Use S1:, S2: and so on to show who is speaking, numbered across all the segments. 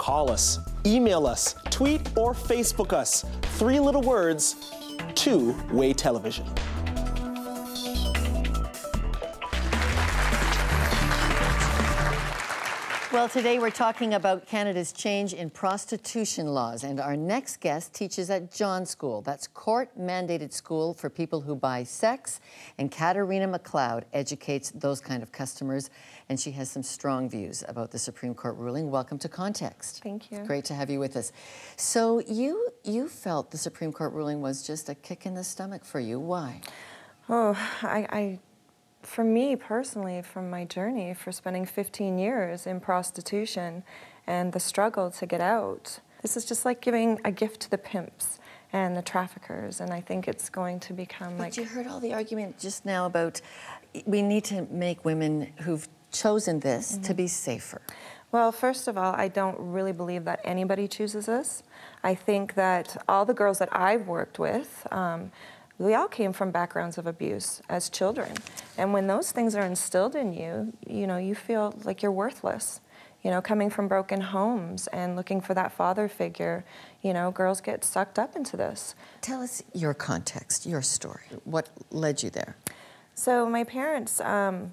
S1: Call us, email us, tweet or Facebook us. Three little words, two-way television.
S2: Well, today we're talking about Canada's change in prostitution laws, and our next guest teaches at John School. That's court-mandated school for people who buy sex, and Katarina McLeod educates those kind of customers, and she has some strong views about the Supreme Court ruling. Welcome to Context.
S1: Thank you. It's great
S2: to have you with us. So you you felt the Supreme Court ruling
S1: was just a kick in the stomach for you. Why? Oh, I, I for me personally, from my journey, for spending 15 years in prostitution and the struggle to get out. This is just like giving a gift to the pimps and the traffickers, and I think it's going to become but like. But you heard all the argument just now about we need
S2: to make women who've chosen this mm -hmm. to mm-hmm. be safer.
S1: Well, first of all, I don't really believe that anybody chooses this. I think that all the girls that I've worked with. Um, we all came from backgrounds of abuse as children. And when those things are instilled in you, you know, you feel like you're worthless. You know, coming from broken homes and looking for that father figure, you know, girls get sucked up into this. Tell us
S2: your context, your story. What led you there?
S1: So, my parents, um,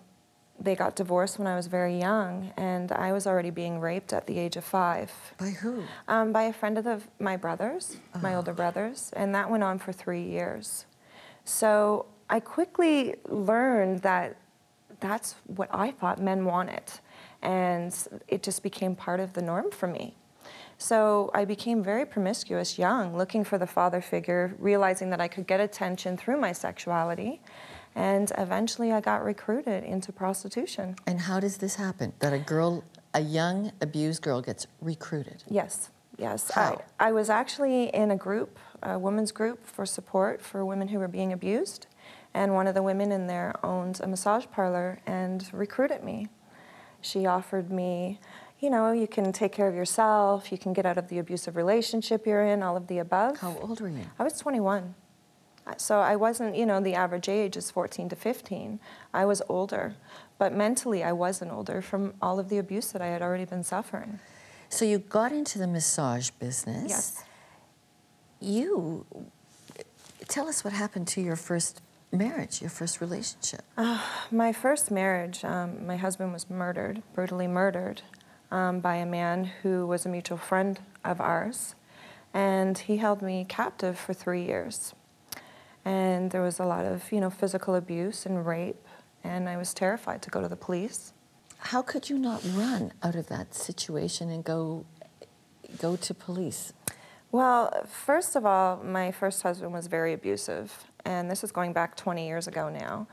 S1: they got divorced when I was very young, and I was already being raped at the age of five. By who? Um, by a friend of the, my brother's, oh. my older brother's, and that went on for three years. So I quickly learned that that's what I thought men wanted. And it just became part of the norm for me. So I became very promiscuous young, looking for the father figure, realizing that I could get attention through my sexuality. And eventually I got recruited into prostitution. And how does this happen?
S2: That a girl, a young abused girl, gets recruited?
S1: Yes, yes. How? I, I was actually in a group a women's group for support for women who were being abused. And one of the women in there owned a massage parlor and recruited me. She offered me, you know, you can take care of yourself, you can get out of the abusive relationship you're in, all of the above. How old were you? I was 21. So I wasn't, you know, the average age is 14 to 15. I was older, but mentally I wasn't older from all of the abuse that I had already been suffering.
S2: So you got into the massage business. Yes you tell us what happened to your first marriage, your first relationship.
S1: Uh, my first marriage, um, my husband was murdered, brutally murdered, um, by a man who was a mutual friend of ours. And he held me captive for three years. And there was a lot of, you know, physical abuse and rape. And I was terrified to go to the police. How could you not
S2: run out of that situation and go, go to police?
S1: Well, first of all, my first husband was very abusive, and this is going back 20 years ago now.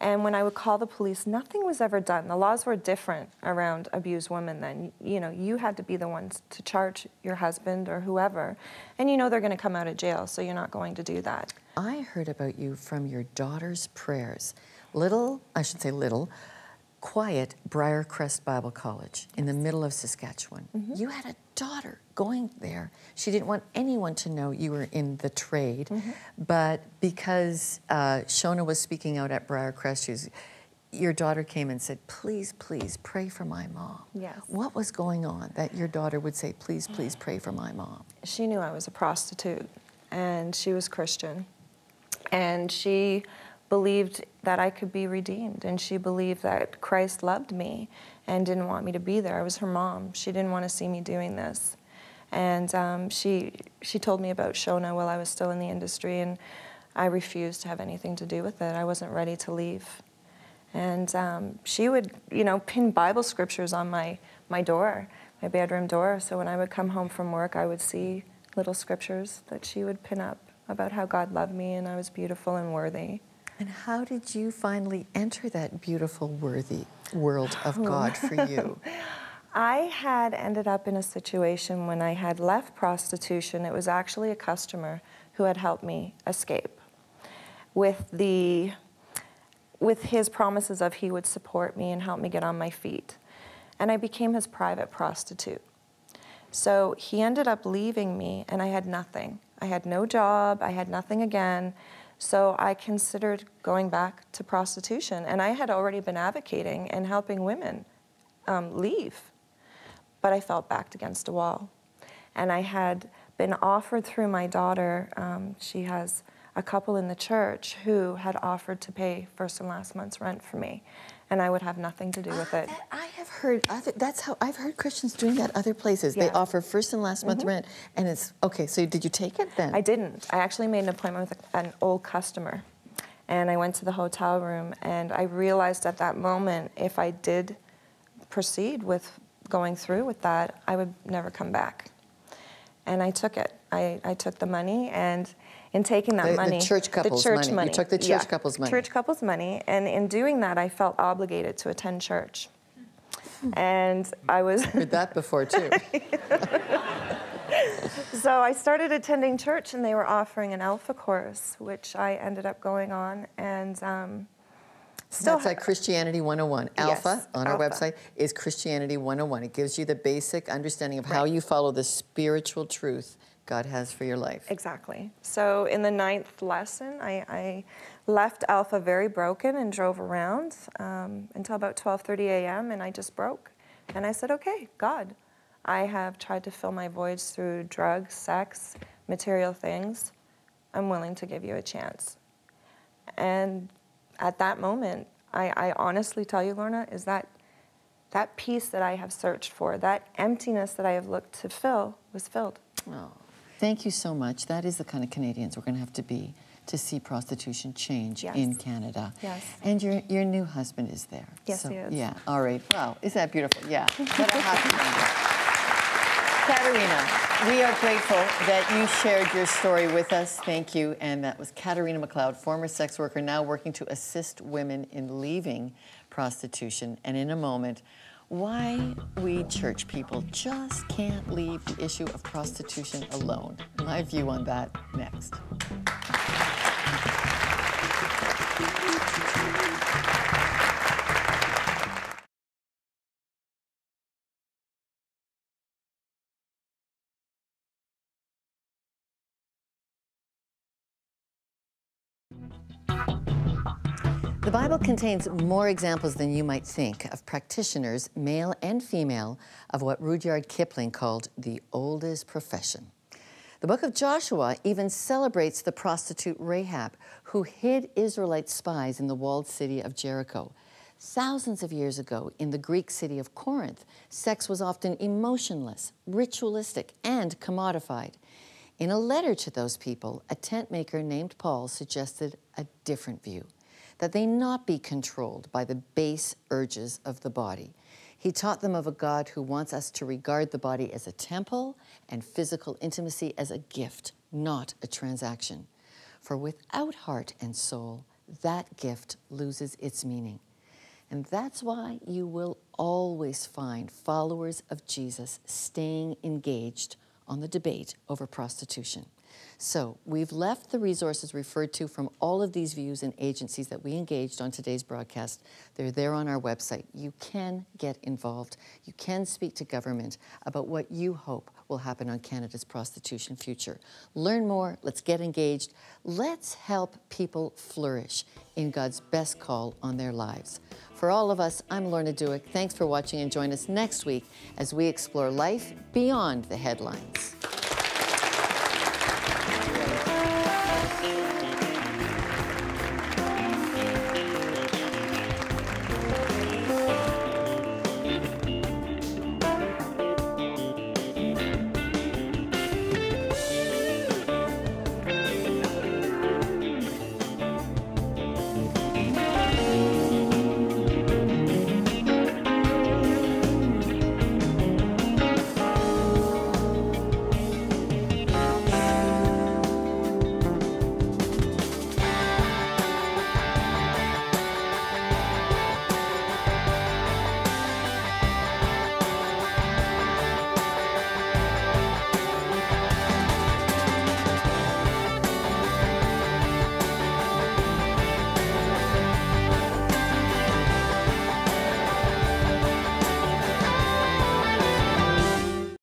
S1: And when I would call the police, nothing was ever done. The laws were different around abused women then. You know, you had to be the ones to charge your husband or whoever. And you know they're going to come out of jail, so you're not going to do that.
S2: I heard about you from your daughter's prayers. Little, I should say little, quiet Briarcrest Bible College in the middle of Saskatchewan. Mm -hmm. You had a daughter going there. She didn't want anyone to know you were in the trade, mm -hmm. but because uh, Shona was speaking out at Briarcrest, she was, your daughter came and said, please, please pray for my mom. Yes. What was going on that your daughter would say, please, please pray for my mom?
S1: She knew I was a prostitute and she was Christian. And she believed that I could be redeemed, and she believed that Christ loved me and didn't want me to be there. I was her mom. She didn't want to see me doing this. And um, she, she told me about Shona while I was still in the industry, and I refused to have anything to do with it. I wasn't ready to leave. And um, she would, you know, pin Bible scriptures on my, my door, my bedroom door. So when I would come home from work, I would see little scriptures that she would pin up about how God loved me and I was beautiful and worthy. And how did you finally enter
S2: that beautiful, worthy world of oh. God for you?
S1: I had ended up in a situation when I had left prostitution. It was actually a customer who had helped me escape with the with his promises of he would support me and help me get on my feet. And I became his private prostitute. So he ended up leaving me and I had nothing. I had no job, I had nothing again. So I considered going back to prostitution, and I had already been advocating and helping women um, leave. But I felt backed against a wall. And I had been offered through my daughter, um, she has a couple in the church who had offered to pay first and last month's rent for me, and I would have nothing to do with it. Ah,
S2: have heard, other, that's how, I've heard Christians doing that other places. Yeah. They offer first and last month mm -hmm. rent, and it's, okay, so did you take it then? I didn't.
S1: I actually made an appointment with an old customer, and I went to the hotel room, and I realized at that moment, if I did proceed with going through with that, I would never come back. And I took it. I, I took the money, and in taking that the, money. The church couple's the church money. money. You took the church yeah. couple's money. Church couple's money. And in doing that, I felt obligated to attend church and I was... Heard that before, too. so I started attending church, and they were offering an Alpha course, which I ended up going on, and... Um,
S2: Still That's like Christianity 101. Alpha, on Alpha. our website, is Christianity 101. It gives you the basic understanding of right. how you follow the spiritual truth God has for your life. Exactly.
S1: So in the ninth lesson, I, I left Alpha very broken and drove around um, until about 12:30 a.m. and I just broke, and I said, "Okay, God, I have tried to fill my voids through drugs, sex, material things. I'm willing to give you a chance." And at that moment, I, I honestly tell you, Lorna, is that that peace that I have searched for, that emptiness that I have looked to fill, was filled. Oh.
S2: Thank you so much. That is the kind of Canadians we're going to have to be to see prostitution change yes. in Canada. Yes. And your your new husband is there. Yes, so, he is. Yeah. All right. Wow. is that beautiful? Yeah. what a happy Katerina, we are grateful that you shared your story with us. Thank you. And that was Katerina McLeod, former sex worker, now working to assist women in leaving prostitution. And in a moment, why we church people just can't leave the issue of prostitution alone. My view on that next. The Bible contains more examples than you might think of practitioners, male and female, of what Rudyard Kipling called the oldest profession. The book of Joshua even celebrates the prostitute Rahab, who hid Israelite spies in the walled city of Jericho. Thousands of years ago, in the Greek city of Corinth, sex was often emotionless, ritualistic, and commodified. In a letter to those people, a tent maker named Paul suggested a different view that they not be controlled by the base urges of the body. He taught them of a God who wants us to regard the body as a temple and physical intimacy as a gift, not a transaction. For without heart and soul, that gift loses its meaning. And that's why you will always find followers of Jesus staying engaged on the debate over prostitution. So we've left the resources referred to from all of these views and agencies that we engaged on today's broadcast. They're there on our website. You can get involved. You can speak to government about what you hope will happen on Canada's prostitution future. Learn more. Let's get engaged. Let's help people flourish in God's best call on their lives. For all of us, I'm Lorna Dewick. Thanks for watching and join us next week as we explore life beyond the headlines.